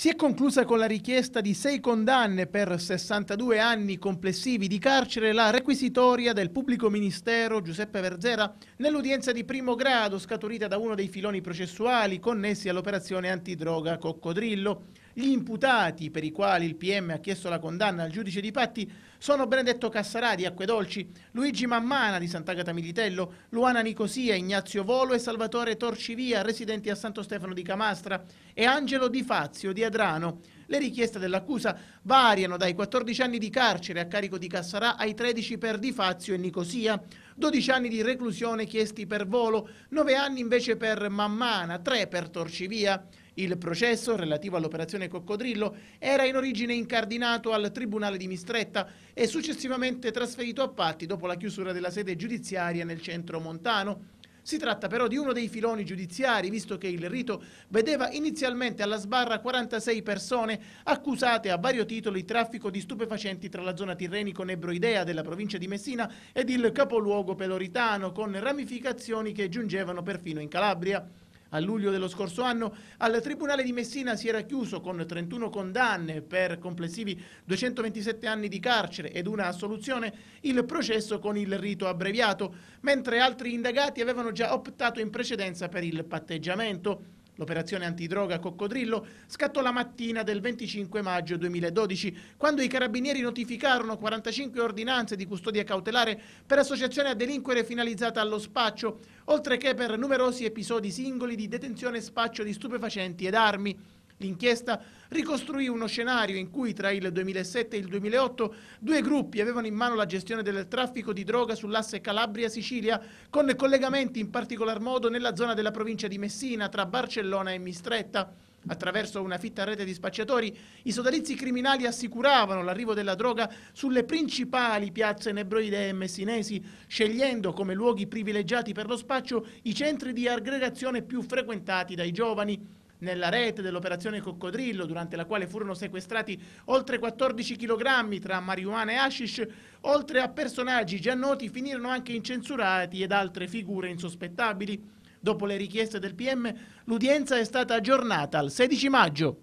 si è conclusa con la richiesta di sei condanne per 62 anni complessivi di carcere la requisitoria del pubblico ministero Giuseppe Verzera nell'udienza di primo grado scaturita da uno dei filoni processuali connessi all'operazione antidroga Coccodrillo. Gli imputati per i quali il PM ha chiesto la condanna al giudice di patti sono Benedetto Cassarà di Acquedolci, Luigi Mammana di Sant'Agata Militello, Luana Nicosia, Ignazio Volo e Salvatore Torcivia, residenti a Santo Stefano di Camastra, e Angelo Di Fazio di Adrano. Le richieste dell'accusa variano dai 14 anni di carcere a carico di Cassarà ai 13 per Di Fazio e Nicosia, 12 anni di reclusione chiesti per Volo, 9 anni invece per Mammana, 3 per Torcivia. Il processo relativo all'operazione Coccodrillo era in origine incardinato al Tribunale di Mistretta e successivamente trasferito a Patti dopo la chiusura della sede giudiziaria nel centro montano. Si tratta però di uno dei filoni giudiziari, visto che il rito vedeva inizialmente alla sbarra 46 persone accusate a vario titolo di traffico di stupefacenti tra la zona tirrenico-nebroidea della provincia di Messina ed il capoluogo peloritano, con ramificazioni che giungevano perfino in Calabria a luglio dello scorso anno, al Tribunale di Messina si era chiuso con 31 condanne per complessivi 227 anni di carcere ed una assoluzione il processo con il rito abbreviato, mentre altri indagati avevano già optato in precedenza per il patteggiamento. L'operazione antidroga Coccodrillo scattò la mattina del 25 maggio 2012, quando i carabinieri notificarono 45 ordinanze di custodia cautelare per associazione a delinquere finalizzata allo spaccio, oltre che per numerosi episodi singoli di detenzione e spaccio di stupefacenti ed armi. L'inchiesta ricostruì uno scenario in cui tra il 2007 e il 2008 due gruppi avevano in mano la gestione del traffico di droga sull'asse Calabria-Sicilia con collegamenti in particolar modo nella zona della provincia di Messina tra Barcellona e Mistretta. Attraverso una fitta rete di spacciatori, i sodalizi criminali assicuravano l'arrivo della droga sulle principali piazze nebroidee e messinesi, scegliendo come luoghi privilegiati per lo spaccio i centri di aggregazione più frequentati dai giovani nella rete dell'operazione Coccodrillo, durante la quale furono sequestrati oltre 14 kg tra marijuana e hashish, oltre a personaggi già noti, finirono anche incensurati ed altre figure insospettabili. Dopo le richieste del PM, l'udienza è stata aggiornata al 16 maggio.